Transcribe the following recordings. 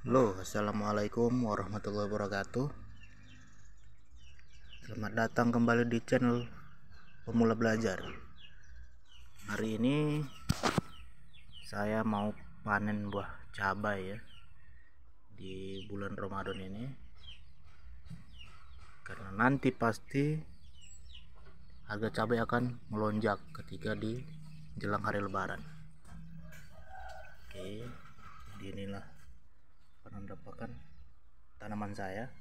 Halo, Assalamualaikum warahmatullahi wabarakatuh Selamat datang kembali di channel Pemula Belajar Hari ini saya mau panen buah cabai ya Di bulan Ramadan ini Karena nanti pasti harga cabai akan melonjak ketika di jelang hari lebaran Oke okay merupakan tanaman saya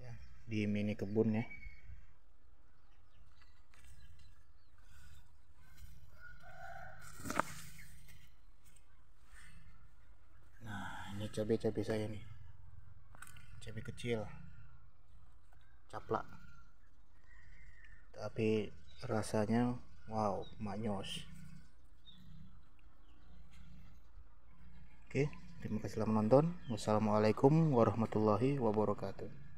ya, di mini kebun ya nah ini cabai-cabai saya nih cabai kecil caplak tapi rasanya wow maknyos oke terima kasih telah menonton wassalamualaikum warahmatullahi wabarakatuh